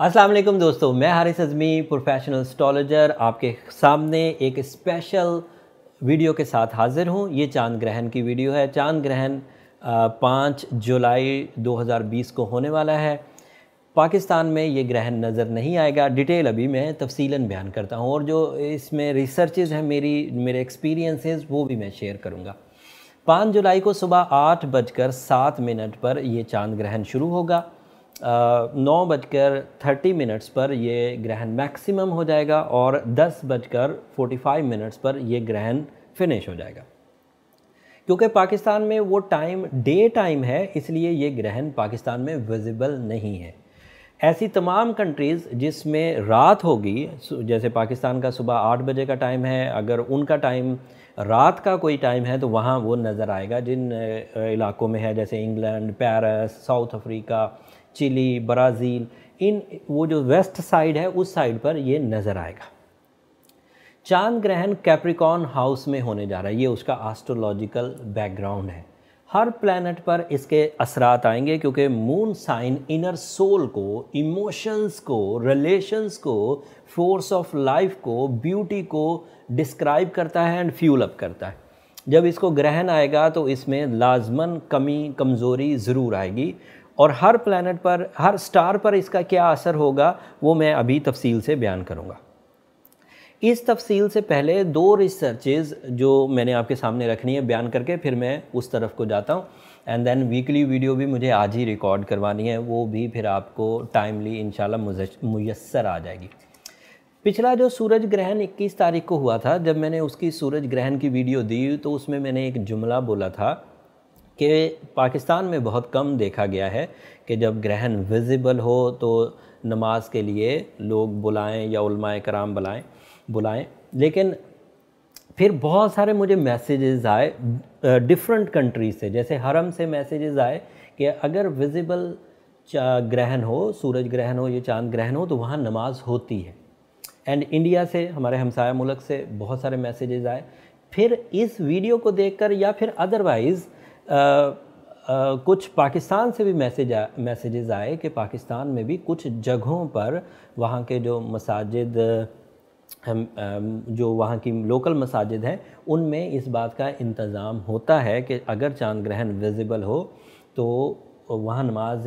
अस्सलाम वालेकुम दोस्तों मैं हारिस अजमी प्रोफेशनल स्टॉलजर आपके सामने एक स्पेशल वीडियो के साथ हाज़िर हूँ ये चांद ग्रहण की वीडियो है चांद ग्रहण पाँच जुलाई 2020 को होने वाला है पाकिस्तान में ये ग्रहण नज़र नहीं आएगा डिटेल अभी मैं तफसीला बयान करता हूँ और जो इसमें रिसर्चेज हैं मेरी मेरे एक्सपीरियंसेस वो भी मैं शेयर करूँगा पाँच जुलाई को सुबह आठ बजकर सात मिनट पर यह चांद ग्रहण शुरू होगा नौ बजकर थर्टी मिनट्स पर यह ग्रहण मैक्सिमम हो जाएगा और दस बजकर फोर्टी फाइव मिनट्स पर यह ग्रहण फिनिश हो जाएगा क्योंकि पाकिस्तान में वो टाइम डे टाइम है इसलिए ये ग्रहण पाकिस्तान में विजिबल नहीं है ऐसी तमाम कंट्रीज़ जिसमें रात होगी जैसे पाकिस्तान का सुबह आठ बजे का टाइम है अगर उनका टाइम रात का कोई टाइम है तो वहाँ वो नज़र आएगा जिन इलाकों में है जैसे England Paris South Africa Chile Brazil इन वो जो वेस्ट साइड है उस साइड पर ये नज़र आएगा चांद ग्रहण कैप्रिकॉन हाउस में होने जा रहा है ये उसका एस्ट्रोलॉजिकल बैकग्राउंड है हर प्लानट पर इसके असरात आएंगे क्योंकि मून साइन इनर सोल को इमोशंस को रिलेशंस को फोर्स ऑफ लाइफ को ब्यूटी को डिस्क्राइब करता है एंड फ्यूल अप करता है जब इसको ग्रहण आएगा तो इसमें लाजमन कमी कमज़ोरी ज़रूर आएगी और हर प्लानट पर हर स्टार पर इसका क्या असर होगा वो मैं अभी तफसील से बयान करूँगा इस तफसील से पहले दो रिसर्चेज जो मैंने आपके सामने रखनी है बयान करके फिर मैं उस तरफ को जाता हूँ एंड देन वीकली वीडियो भी मुझे आज ही रिकॉर्ड करवानी है वो भी फिर आपको टाइमली इन मुयसर आ जाएगी पिछला जो सूरज ग्रहण 21 तारीख को हुआ था जब मैंने उसकी सूरज ग्रहण की वीडियो दी तो उसमें मैंने एक जुमला बोला था कि पाकिस्तान में बहुत कम देखा गया है कि जब ग्रहण विजिबल हो तो नमाज के लिए लोग बुलाएं या उलमाए कराम बुलाएं बुलाएं लेकिन फिर बहुत सारे मुझे मैसेजेस आए डिफरेंट कंट्रीज से जैसे हरम से मैसेजेस आए कि अगर विजिबल ग्रहण हो सूरज ग्रहण हो या चांद ग्रहण हो तो वहाँ नमाज होती है एंड इंडिया से हमारे हमसाया मुल्क से बहुत सारे मैसेजेस आए फिर इस वीडियो को देखकर या फिर अदरवाइज़ कुछ पाकिस्तान से भी मैसेज आ, मैसेजेज़ आए कि पाकिस्तान में भी कुछ जगहों पर वहाँ के जो मसाजिद जो वहाँ की लोकल मसाजिद हैं उनमें इस बात का इंतज़ाम होता है कि अगर चांद ग्रहण विजिबल हो तो वहाँ नमाज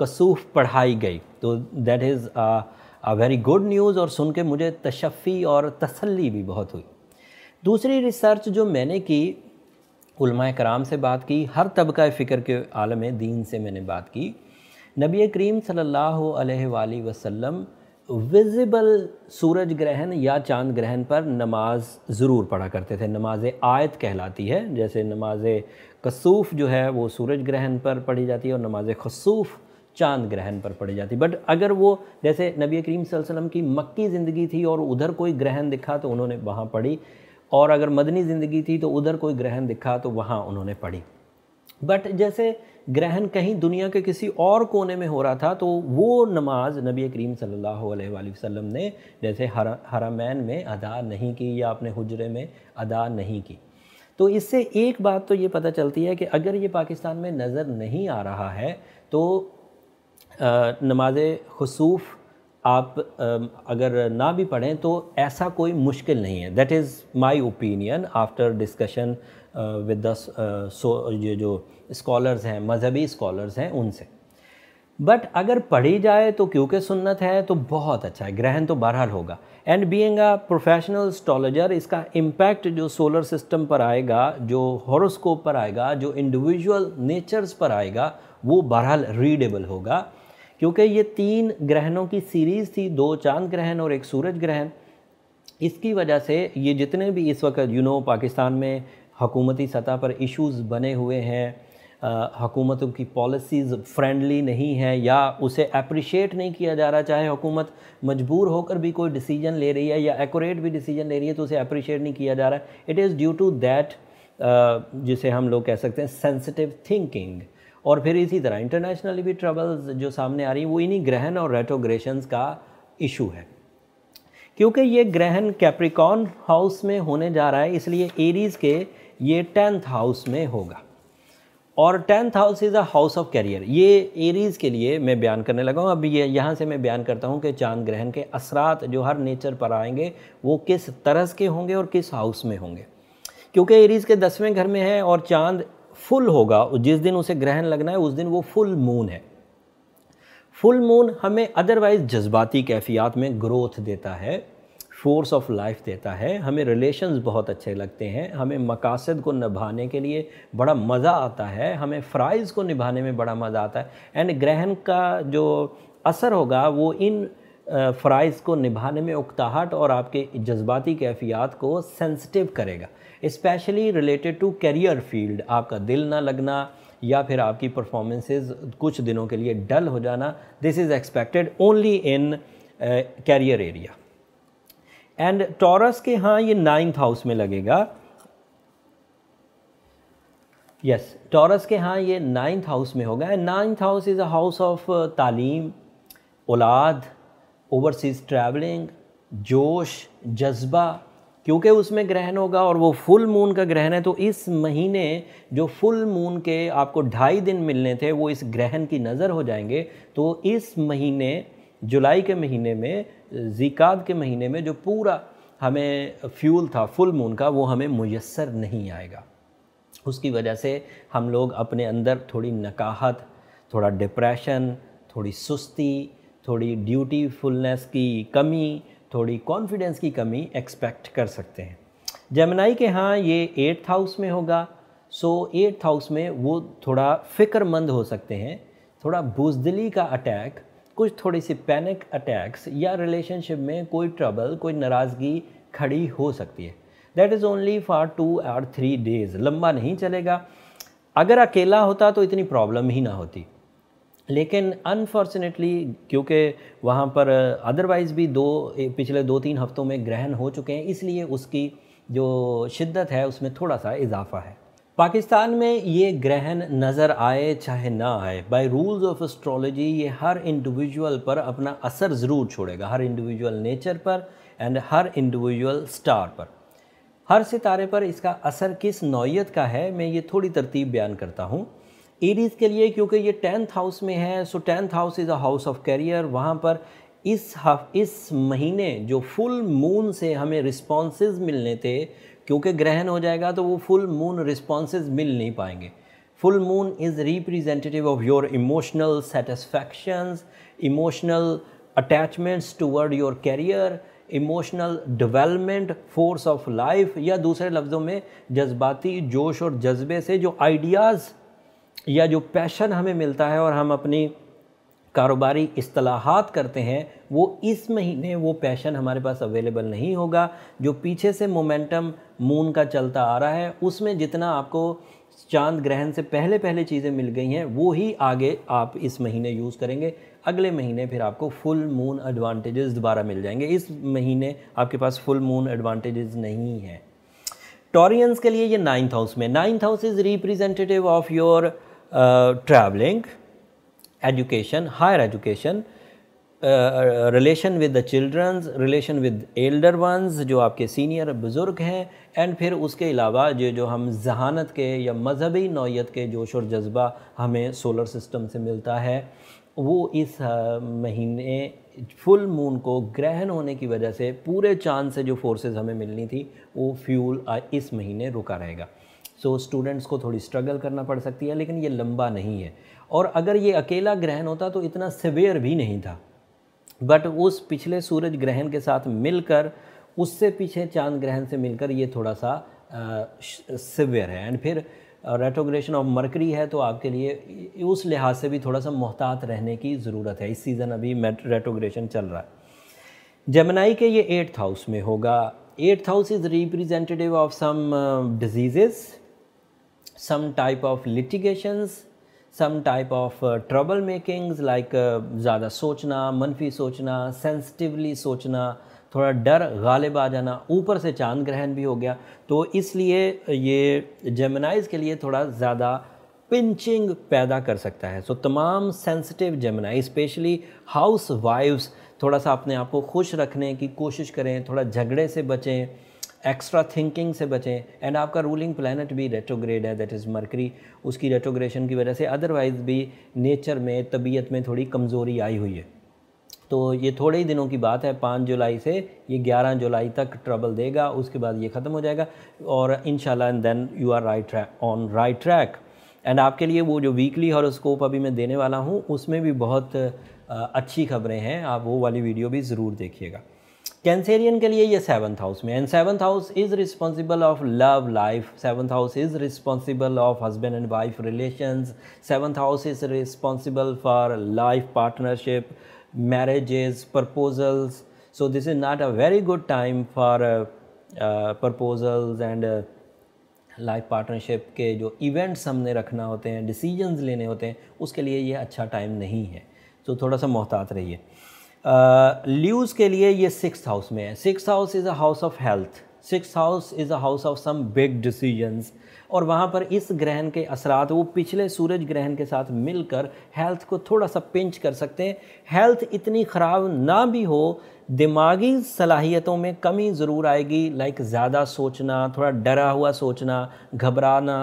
कसूफ पढ़ाई गई तो that is a very good news और सुन के मुझे तशफ़ी और तसल्ली भी बहुत हुई दूसरी रिसर्च जो मैंने की उलमा कराम से बात की हर तबका फ़िक्र के आलम दीन से मैंने बात की नबी करीम सल्ला वसम विजिबल सूरज ग्रहण या चांद ग्रहण पर नमाज ज़रूर पढ़ा करते थे नमाज आयत कहलाती है जैसे नमाज कसूफ़ जो है वो सूरज ग्रहण पर पढ़ी जाती है और नमाज खसूफ़ चांद ग्रहण पर पढ़ी जाती बट अगर वो जैसे नबी करीम वसल्लम की मक्की ज़िंदगी थी और उधर कोई ग्रहण दिखा तो उन्होंने वहाँ पढ़ी और अगर मदनी ज़िंदगी थी तो उधर कोई ग्रहण दिखा तो वहाँ उन्होंने पढ़ी बट जैसे ग्रहण कहीं दुनिया के किसी और कोने में हो रहा था तो वो नमाज नबी करीम सल्लल्लाहु अलैहि वसल्लम ने जैसे हर हरामैन में अदा नहीं की या अपने हुजरे में अदा नहीं की तो इससे एक बात तो ये पता चलती है कि अगर ये पाकिस्तान में नज़र नहीं आ रहा है तो नमाज खसूफ़ आप अगर ना भी पढ़ें तो ऐसा कोई मुश्किल नहीं है that is my opinion after discussion with दो ये जो स्कॉलर्स हैं मजहबी स्कॉलर्स हैं उनसे बट अगर पढ़ी जाए तो क्योंकि सुन्नत है तो बहुत अच्छा है ग्रहण तो बहरहाल होगा and being a professional astrologer इसका इम्पैक्ट जो सोलर सिस्टम पर आएगा जो हॉरोस्कोप पर आएगा जो इंडिविजुअल नेचर्स पर आएगा वो बहरहाल रीडेबल होगा क्योंकि ये तीन ग्रहणों की सीरीज़ थी दो चांद ग्रहण और एक सूरज ग्रहण इसकी वजह से ये जितने भी इस वक्त यू नो पाकिस्तान में हकूमती सतह पर इश्यूज़ बने हुए हैं हकूमतों की पॉलिसीज़ फ्रेंडली नहीं हैं या उसे अप्रिशिएट नहीं किया जा रहा चाहे हुकूमत मजबूर होकर भी कोई डिसीजन ले रही है या एकोरेट भी डिसीजन ले रही है तो उसे अप्रिशिएट नहीं किया जा रहा है it is due to that जिसे हम लोग कह सकते हैं सेंसिटिव थिंकिंग और फिर इसी तरह इंटरनेशनली भी ट्रबल्स जो सामने आ रही हैं वो इन्हीं ग्रहण और रेटोग्रेशंस का इशू है क्योंकि ये ग्रहण कैप्रिकॉन हाउस में होने जा रहा है इसलिए एरीज़ के ये टेंथ हाउस में होगा और tenth house is a house of career ये एरीज़ के लिए मैं बयान करने लगा हूँ अब ये यहाँ से मैं बयान करता हूँ कि चांद ग्रहण के असरात जो हर नेचर पर आएंगे वो किस तरह के होंगे और किस हाउस में होंगे क्योंकि एरीज़ के दसवें घर में है और चांद फुल होगा जिस दिन उसे ग्रहण लगना है उस दिन वो फुल मून है फुल मून हमें अदरवाइज़ जज्बाती कैफियत में ग्रोथ देता है फोर्स ऑफ लाइफ देता है हमें रिलेशंस बहुत अच्छे लगते हैं हमें मकासद को निभाने के लिए बड़ा मज़ा आता है हमें फ़्राइज़ को निभाने में बड़ा मज़ा आता है एंड ग्रहण का जो असर होगा वो इन फ़राइज़ को निभाने में उकताहट और आपके जज्बाती कैफियात को सेंसिटिव करेगा especially related to career field आपका दिल ना लगना या फिर आपकी परफॉर्मेंसेज कुछ दिनों के लिए डल हो जाना this is expected only in career area and Taurus के हाँ ये नाइन्थ हाउस में लगेगा यस टॉरस के हाँ ये नाइन्थ हाउस में होगा and ninth house is a house of तालीम औलाद ओवरसीज़ ट्रैवलिंग जोश जज्बा क्योंकि उसमें ग्रहण होगा और वो फुल मून का ग्रहण है तो इस महीने जो फुल मून के आपको ढाई दिन मिलने थे वो इस ग्रहण की नज़र हो जाएंगे तो इस महीने जुलाई के महीने में जिकाद के महीने में जो पूरा हमें फ्यूल था फुल मून का वो हमें मुयसर नहीं आएगा उसकी वजह से हम लोग अपने अंदर थोड़ी नकाहत थोड़ा डिप्रेशन थोड़ी सुस्ती थोड़ी ड्यूटीफुलनेस की कमी थोड़ी कॉन्फिडेंस की कमी एक्सपेक्ट कर सकते हैं जमनाई के यहाँ ये एट्थ हाउस में होगा सो एट्थ हाउस में वो थोड़ा फ़िक्रमंद हो सकते हैं थोड़ा बुजदली का अटैक कुछ थोड़ी सी पैनिक अटैक्स या रिलेशनशिप में कोई ट्रबल कोई नाराज़गी खड़ी हो सकती है that is only for two or three days लंबा नहीं चलेगा अगर अकेला होता तो इतनी प्रॉब्लम ही ना होती लेकिन अनफॉर्चुनेटली क्योंकि वहाँ पर अदरवाइज़ uh, भी दो पिछले दो तीन हफ्तों में ग्रहण हो चुके हैं इसलिए उसकी जो शिद्दत है उसमें थोड़ा सा इजाफा है पाकिस्तान में ये ग्रहण नज़र आए चाहे ना आए बाय रूल्स ऑफ एस्ट्रोलॉजी ये हर इंडिविजुअल पर अपना असर ज़रूर छोड़ेगा हर इंडिविजुअल नेचर पर एंड हर इंडिविजुअल स्टार पर हर सितारे पर इसका असर किस नौीयत का है मैं ये थोड़ी तरतीब बयान करता हूँ एरीज़ के लिए क्योंकि ये टेंथ हाउस में है so tenth house is a house of career वहाँ पर इस हफ इस महीने जो फुल मून से हमें रिस्पॉन्सेज मिलने थे क्योंकि ग्रहण हो जाएगा तो वो फुल मून रिस्पॉन्सेज मिल नहीं पाएंगे full moon is representative of your emotional satisfaction emotional attachments toward your career emotional development force of life या दूसरे लफ्ज़ों में जज्बाती जोश और जज्बे से जो आइडियाज़ या जो पैशन हमें मिलता है और हम अपनी कारोबारी असलाहत करते हैं वो इस महीने वो पैशन हमारे पास अवेलेबल नहीं होगा जो पीछे से मोमेंटम मून का चलता आ रहा है उसमें जितना आपको चांद ग्रहण से पहले पहले चीज़ें मिल गई हैं वो ही आगे आप इस महीने यूज़ करेंगे अगले महीने फिर आपको फुल मून एडवांटेजेस दोबारा मिल जाएंगे इस महीने आपके पास फुल मून एडवांटेजेस नहीं हैं टॉरियंस के लिए ये नाइन्थ हाउस में ninth house is representative of your travelling education higher education relation with the childrens relation with elder ones जो आपके सीनियर बुज़ुर्ग हैं एंड फिर उसके अलावा जो जो हम जहानत के या मजहबी नौीयत के जोश और जज्बा हमें सोलर सिस्टम से मिलता है वो इस uh, महीने फुल मून को ग्रहण होने की वजह से पूरे चांद से जो फोर्सेस हमें मिलनी थी वो फ्यूल uh, इस महीने रुका रहेगा सो so, स्टूडेंट्स को थोड़ी स्ट्रगल करना पड़ सकती है लेकिन ये लंबा नहीं है और अगर ये अकेला ग्रहण होता तो इतना सिवियर भी नहीं था बट उस पिछले सूरज ग्रहण के साथ मिलकर उससे पीछे चांद ग्रहण से मिलकर ये थोड़ा सा सिवियर है एंड फिर रेट्रोग्रेशन ऑफ मरकरी है तो आपके लिए उस लिहाज से भी थोड़ा सा मोहतात रहने की ज़रूरत है इस सीज़न अभी रेट्रोग्रेशन चल रहा है जमनाई के ये एट्थ हाउस में होगा eighth house is representative of some disease some type of litigations some type of uh, trouble makings like uh, ज़्यादा सोचना मनफी सोचना सेंसिटिवली सोचना थोड़ा डर गालिब आ जाना ऊपर से चांद ग्रहण भी हो गया तो इसलिए ये जेमिनाइज के लिए थोड़ा ज़्यादा पिंचिंग पैदा कर सकता है सो so, तमाम sensitive Gemini especially house wifes थोड़ा सा अपने आप को खुश रखने की कोशिश करें थोड़ा झगड़े से बचें एक्स्ट्रा थिंकिंग से बचें एंड आपका रूलिंग प्लानट भी रेट्रोग्रेड है दैट इज़ मरकरी उसकी रेट्रोग्रेशन की वजह से अदरवाइज़ भी नेचर में तबीयत में थोड़ी कमज़ोरी आई हुई है तो ये थोड़े ही दिनों की बात है पाँच जुलाई से ये ग्यारह जुलाई तक ट्रबल देगा उसके बाद ये ख़त्म हो जाएगा और इन and then you are right on right track and आपके लिए वो जो वीकली हॉरोस्कोप अभी मैं देने वाला हूँ उसमें भी बहुत अच्छी खबरें हैं आप वो वाली वीडियो भी ज़रूर देखिएगा कैंसेरियन के लिए ये सेवन्थ हाउस में and seventh house is responsible of love life seventh house is responsible of husband and wife relations seventh house is responsible for life partnership marriages proposals so this is not a very good time for proposals and life partnership के जो events हमने रखना होते हैं decisions लेने होते हैं उसके लिए ये अच्छा टाइम नहीं है तो थोड़ा सा मोहतात रहिए ल्यूज के लिए ये सिक्स हाउस में है six house is a house of health six house is a house of some big decisions और वहाँ पर इस ग्रहण के असरात वो पिछले सूरज ग्रहण के साथ मिलकर हेल्थ को थोड़ा सा पिंच कर सकते हैं हेल्थ इतनी ख़राब ना भी हो दिमागी सलाहियतों में कमी ज़रूर आएगी लाइक ज़्यादा सोचना थोड़ा डरा हुआ सोचना घबराना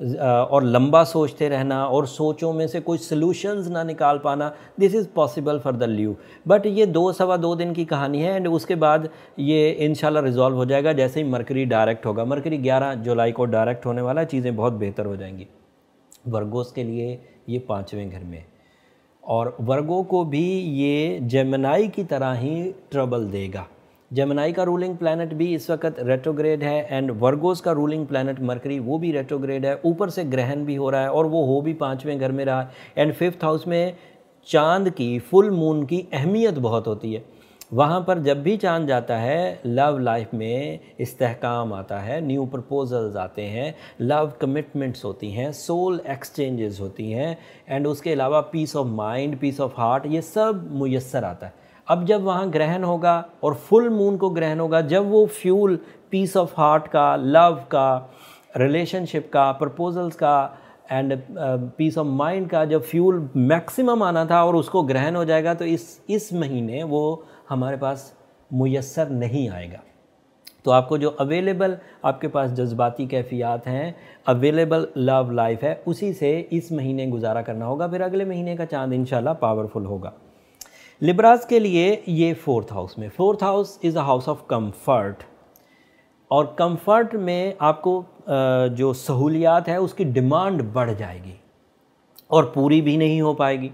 और लंबा सोचते रहना और सोचों में से कोई सोल्यूशंस ना निकाल पाना this is possible for the Leo but ये दो सवा दो दिन की कहानी है एंड उसके बाद ये इन रिजॉल्व हो जाएगा जैसे ही मरकरी डायरेक्ट होगा मरकरी ग्यारह जुलाई को डायरेक्ट होने वाला चीज़ें बहुत बेहतर हो जाएंगी वर्गोस के लिए ये पाँचवें घर में और वर्गों को भी ये जमनाई की तरह ही ट्रबल देगा जमनाई का रूलिंग प्लानट भी इस वक्त रेट्रोग्रेड है एंड वर्गोस का रूलिंग प्लानट मरकरी वो भी रेट्रोग्रेड है ऊपर से ग्रहण भी हो रहा है और वो हो भी पाँचवें घर में रहा है एंड फिफ्थ हाउस में चांद की फुल मून की अहमियत बहुत होती है वहाँ पर जब भी चांद जाता है लव लाइफ में इस्तेकाम आता है न्यू प्रपोजल्स आते हैं लव कमिटमेंट्स होती हैं सोल एक्सचेंजेस होती हैं एंड उसके अलावा peace of mind peace of heart ये सब मैसर आता है अब जब वहाँ ग्रहण होगा और फुल मून को ग्रहण होगा जब वो फ्यूल पीस ऑफ हार्ट का लव का रिलेशनशिप का प्रपोजल्स का एंड पीस ऑफ माइंड का जब फ्यूल मैक्सिमम आना था और उसको ग्रहण हो जाएगा तो इस इस महीने वो हमारे पास मैसर नहीं आएगा तो आपको जो अवेलेबल आपके पास जज्बाती कैफियात हैं अवेलेबल लव लाइफ है उसी से इस महीने गुजारा करना होगा फिर अगले महीने का चांद इन पावरफुल होगा लिब्राज के लिए ये फोर्थ हाउस में fourth house is a house of comfort और कंफर्ट में आपको जो सहूलियात है उसकी डिमांड बढ़ जाएगी और पूरी भी नहीं हो पाएगी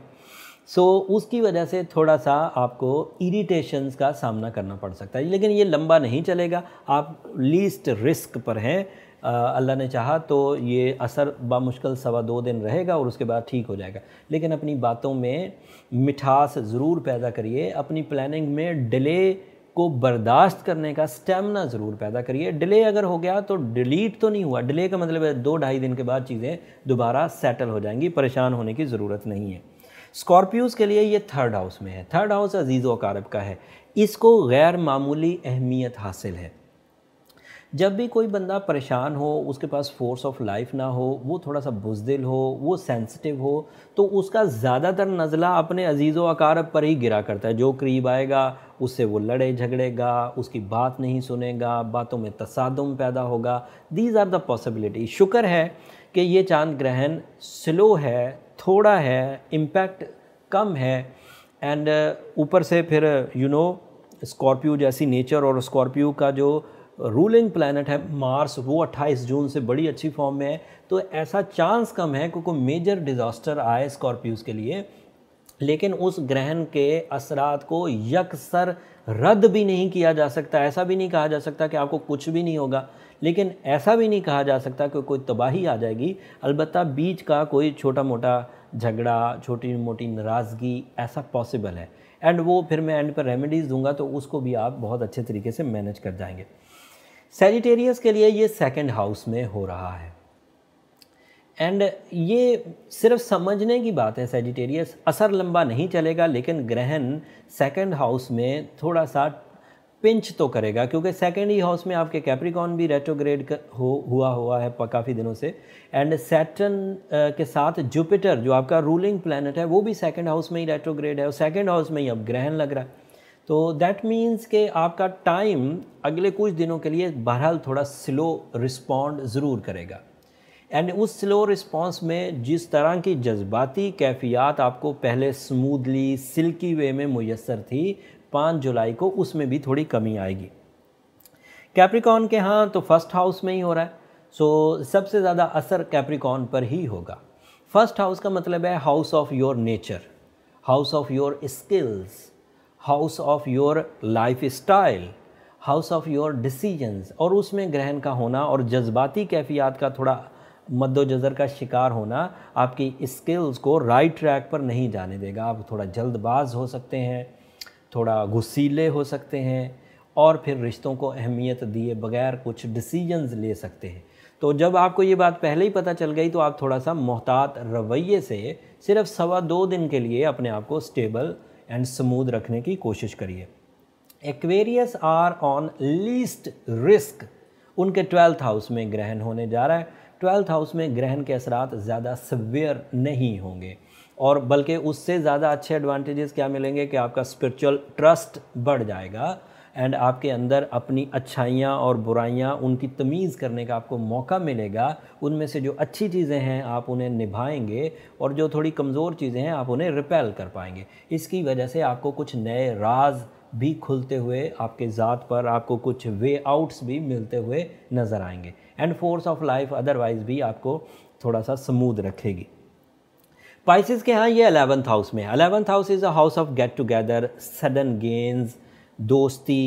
सो so, उसकी वजह से थोड़ा सा आपको इरिटेशंस का सामना करना पड़ सकता है लेकिन ये लंबा नहीं चलेगा आप लीस्ट रिस्क पर हैं अल्लाह ने चाहा तो ये असर बामुश्किल सवा दो दिन रहेगा और उसके बाद ठीक हो जाएगा लेकिन अपनी बातों में मिठास ज़रूर पैदा करिए अपनी प्लानिंग में डिले को बर्दाश्त करने का स्टेमिना ज़रूर पैदा करिए डिले अगर हो गया तो डिलीट तो नहीं हुआ डिले का मतलब है दो ढाई दिन के बाद चीज़ें दोबारा सेटल हो जाएंगी परेशान होने की ज़रूरत नहीं है स्कॉर्पियोज़ के लिए ये थर्ड हाउस में है थर्ड हाउस अजीज़ व कारब का है इसको गैर मामूली अहमियत हासिल है जब भी कोई बंदा परेशान हो उसके पास फोर्स ऑफ लाइफ ना हो वो थोड़ा सा बुजदिल हो वो सेंसिटिव हो तो उसका ज़्यादातर नज़ला अपने अजीज़ व अकारब पर ही गिरा करता है जो करीब आएगा उससे वो लड़े झगड़ेगा उसकी बात नहीं सुनेगा बातों में तसादम पैदा होगा दीज आर द पॉसिबिलिटी शुक्र है कि ये चांद ग्रहण स्लो है थोड़ा है इम्पैक्ट कम है एंड uh, ऊपर से फिर यू नो स्कॉर्पियो जैसी नेचर और स्कॉर्पियो का जो रूलिंग प्लानट है मार्स वो 28 जून से बड़ी अच्छी फॉर्म में है तो ऐसा चांस कम है क्योंकि मेजर डिज़ास्टर आए स्कॉर्पियोज के लिए लेकिन उस ग्रहण के असरात को यकसर रद्द भी नहीं किया जा सकता ऐसा भी नहीं कहा जा सकता कि आपको कुछ भी नहीं होगा लेकिन ऐसा भी नहीं कहा जा सकता कि कोई तबाही आ जाएगी अलबत्त बीच का कोई छोटा मोटा झगड़ा छोटी मोटी नाराज़गी ऐसा पॉसिबल है एंड वो फिर मैं एंड पर रेमेडीज़ दूंगा तो उसको भी आप बहुत अच्छे तरीके से मैनेज कर जाएंगे सेजिटेरियस के लिए ये सेकेंड हाउस में हो रहा है एंड ये सिर्फ समझने की बात है सेजिटेरियस असर लंबा नहीं चलेगा लेकिन ग्रहण सेकेंड हाउस में थोड़ा सा पिंच तो करेगा क्योंकि सेकेंड ही हाउस में आपके कैप्रिकॉन भी रेट्रोग्रेड हो हुआ हुआ है काफ़ी दिनों से एंड सैटर्न के साथ जुपिटर जो आपका रूलिंग प्लानट है वो भी सेकेंड हाउस में ही रेट्रोग्रेड है और सेकेंड हाउस में ही अब ग्रहण लग रहा है तो दैट मीन्स के आपका टाइम अगले कुछ दिनों के लिए बहरहाल थोड़ा स्लो रिस्पॉन्ड ज़रूर करेगा एंड उस स्लो रिस्पॉन्स में जिस तरह की जज्बाती कैफियत आपको पहले स्मूदली सिल्की वे में मैसर थी पाँच जुलाई को उसमें भी थोड़ी कमी आएगी कैप्रिकॉन के यहाँ तो फर्स्ट हाउस में ही हो रहा है सो so, सबसे ज़्यादा असर कैप्रिकॉन पर ही होगा फर्स्ट हाउस का मतलब है house of your nature house of your skills house of your lifestyle house of your decisions और उसमें ग्रहण का होना और जज्बाती कैफियत का थोड़ा मद्दोजर का शिकार होना आपकी स्किल्स को राइट ट्रैक पर नहीं जाने देगा आप थोड़ा जल्दबाज हो सकते हैं थोड़ा गुस्सीले हो सकते हैं और फिर रिश्तों को अहमियत दिए बगैर कुछ डिसीजंस ले सकते हैं तो जब आपको ये बात पहले ही पता चल गई तो आप थोड़ा सा मोहतात रवैये से सिर्फ सवा दो दिन के लिए अपने आप को स्टेबल एंड स्मूद रखने की कोशिश करिए Aquarius are on least risk उनके ट्वेल्थ हाउस में ग्रहण होने जा रहा है ट्वेल्थ हाउस में ग्रहण के असरात ज़्यादा सवियर नहीं होंगे और बल्कि उससे ज़्यादा अच्छे एडवांटेजेस क्या मिलेंगे कि आपका स्पिरिचुअल ट्रस्ट बढ़ जाएगा एंड आपके अंदर अपनी अच्छाइयाँ और बुराइयाँ उनकी तमीज़ करने का आपको मौका मिलेगा उनमें से जो अच्छी चीज़ें हैं आप उन्हें निभाएंगे और जो थोड़ी कमज़ोर चीज़ें हैं आप उन्हें रिपेल कर पाएंगे इसकी वजह से आपको कुछ नए राज भी खुलते हुए आपके ज़ात पर आपको कुछ वे आउट्स भी मिलते हुए नज़र आएंगे and force of life otherwise भी आपको थोड़ा सा स्मूद रखेगी पाइसिस के यहाँ ये अलेवंथ हाउस में eleventh house is a house of get together sudden gains दोस्ती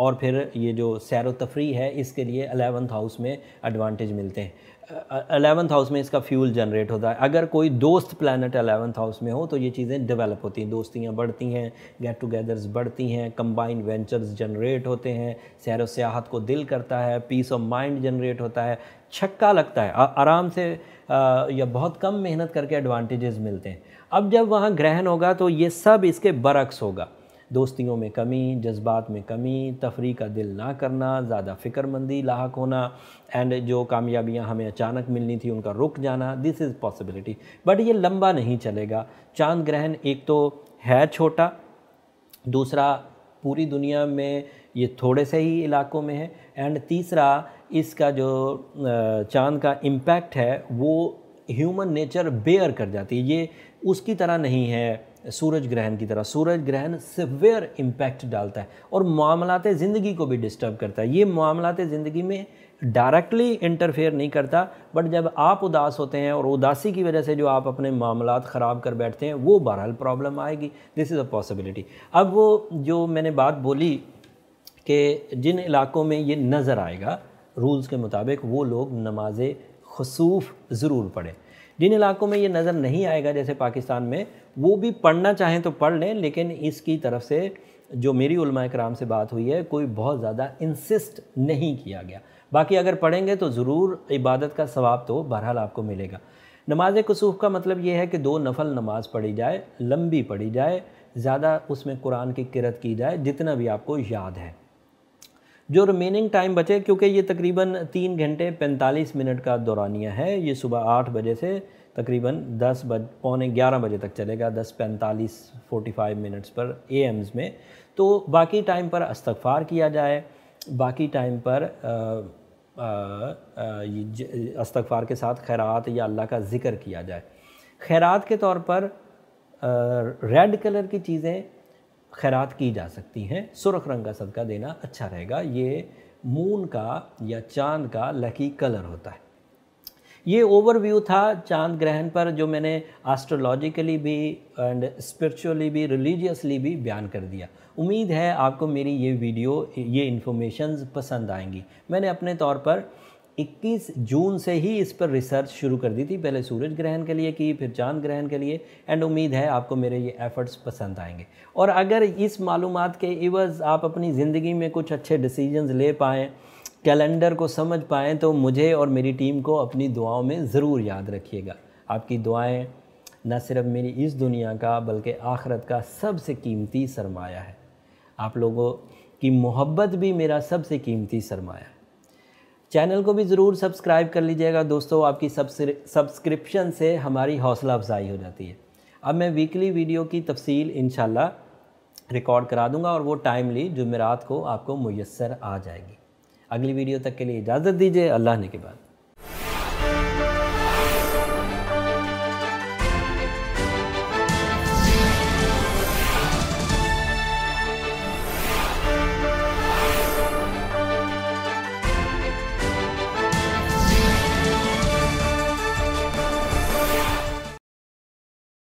और फिर ये जो सैर तफरी है इसके लिए अलेवंथ हाउस में एडवांटेज मिलते हैं अलेवंथ हाउस में इसका फ्यूल जनरेट होता है अगर कोई दोस्त प्लानट अलेवंथ हाउस में हो तो ये चीज़ें डेवलप होती हैं दोस्तियाँ बढ़ती हैं गेट टुगेदर्स बढ़ती हैं कम्बाइंड वेंचर्स जनरेट होते हैं सैर सियाहत को दिल करता है पीस ऑफ माइंड जनरेट होता है छक्का लगता है आराम से या बहुत कम मेहनत करके एडवांटेजेस मिलते हैं अब जब वहाँ ग्रहण होगा तो ये सब इसके बरक्स होगा दोस्तियों में कमी जज्बात में कमी तफरी का दिल ना करना ज़्यादा फ़िक्रमंदी लाक होना एंड जो कामयाबियाँ हमें अचानक मिलनी थी उनका रुक जाना दिस इज़ पॉसिबिलिटी बट ये लंबा नहीं चलेगा चांद ग्रहण एक तो है छोटा दूसरा पूरी दुनिया में ये थोड़े से ही इलाकों में है एंड तीसरा इसका जो चांद का इम्पैक्ट है वो ह्यूमन नेचर बेयर कर जाती है ये उसकी तरह नहीं है सूरज ग्रहण की तरह सूरज ग्रहण सिवियर इम्पैक्ट डालता है और मामला ज़िंदगी को भी डिस्टर्ब करता है ये मामलाते ज़िंदगी में डायरेक्टली इंटरफेयर नहीं करता बट जब आप उदास होते हैं और उदासी की वजह से जो आप अपने मामला ख़राब कर बैठते हैं वो बहरहाल प्रॉब्लम आएगी दिस इज़ अ पॉसिबिलिटी अब वो जो मैंने बात बोली कि जिन इलाकों में ये नज़र आएगा रूल्स के मुताबिक वो लोग नमाज खसूफ ज़रूर पढ़ें जिन इलाकों में ये नज़र नहीं आएगा जैसे पाकिस्तान में वो भी पढ़ना चाहें तो पढ़ लें लेकिन इसकी तरफ से जो मेरी उलमा कराम से बात हुई है कोई बहुत ज़्यादा इंसिस्ट नहीं किया गया बाकी अगर पढ़ेंगे तो ज़रूर इबादत का सवाब तो बहरहाल आपको मिलेगा नमाज कसूफ का मतलब ये है कि दो नफल नमाज पढ़ी जाए लंबी पढ़ी जाए ज़्यादा उसमें कुरान की किरत की जाए जितना भी आपको याद है जो रिमेनिंग टाइम बचे क्योंकि ये तकरीबन तीन घंटे पैंतालीस मिनट का दौरानिया है ये सुबह आठ बजे से तकरीबन 10 बज पौने ग्यारह बजे तक चलेगा 10 पैंतालीस फाइव मिनट्स पर ए में तो बाकी टाइम पर अस्तगफ़ार किया जाए बाकी टाइम पर अस्तगफ़ार के साथ खैरात या अल्लाह का ज़िक्र किया जाए खैरात के तौर पर रेड कलर की चीज़ें खैरात की जा सकती हैं सुरख रंग का सदका देना अच्छा रहेगा ये मून का या चांद का लकी कलर होता है ये ओवरव्यू था चांद ग्रहण पर जो मैंने एस्ट्रोलॉजिकली भी एंड स्पिरिचुअली भी रिलीजियसली भी बयान कर दिया उम्मीद है आपको मेरी ये वीडियो ये इन्फॉर्मेशन पसंद आएंगी मैंने अपने तौर पर 21 जून से ही इस पर रिसर्च शुरू कर दी थी पहले सूरज ग्रहण के लिए की फिर चांद ग्रहण के लिए एंड उम्मीद है आपको मेरे ये एफ़र्ट्स पसंद आएंगे और अगर इस मालूम के इवज़ आप अपनी ज़िंदगी में कुछ अच्छे डिसीजंस ले पाएँ कैलेंडर को समझ पाएँ तो मुझे और मेरी टीम को अपनी दुआओं में ज़रूर याद रखिएगा आपकी दुआएं न सिर्फ मेरी इस दुनिया का बल्कि आखरत का सबसे कीमती सरमाया है आप लोगों की मोहब्बत भी मेरा सबसे कीमती सरमाया है चैनल को भी ज़रूर सब्सक्राइब कर लीजिएगा दोस्तों आपकी सब्सक्रिप्शन से हमारी हौसला अफजाई हो जाती है अब मैं वीकली वीडियो की तफसील इन रिकॉर्ड करा दूँगा और वो टाइमली जुमेरात को आपको मैसर आ जाएगी अगली वीडियो तक के लिए इजाज़त दीजिए अल्लाह ने के बाद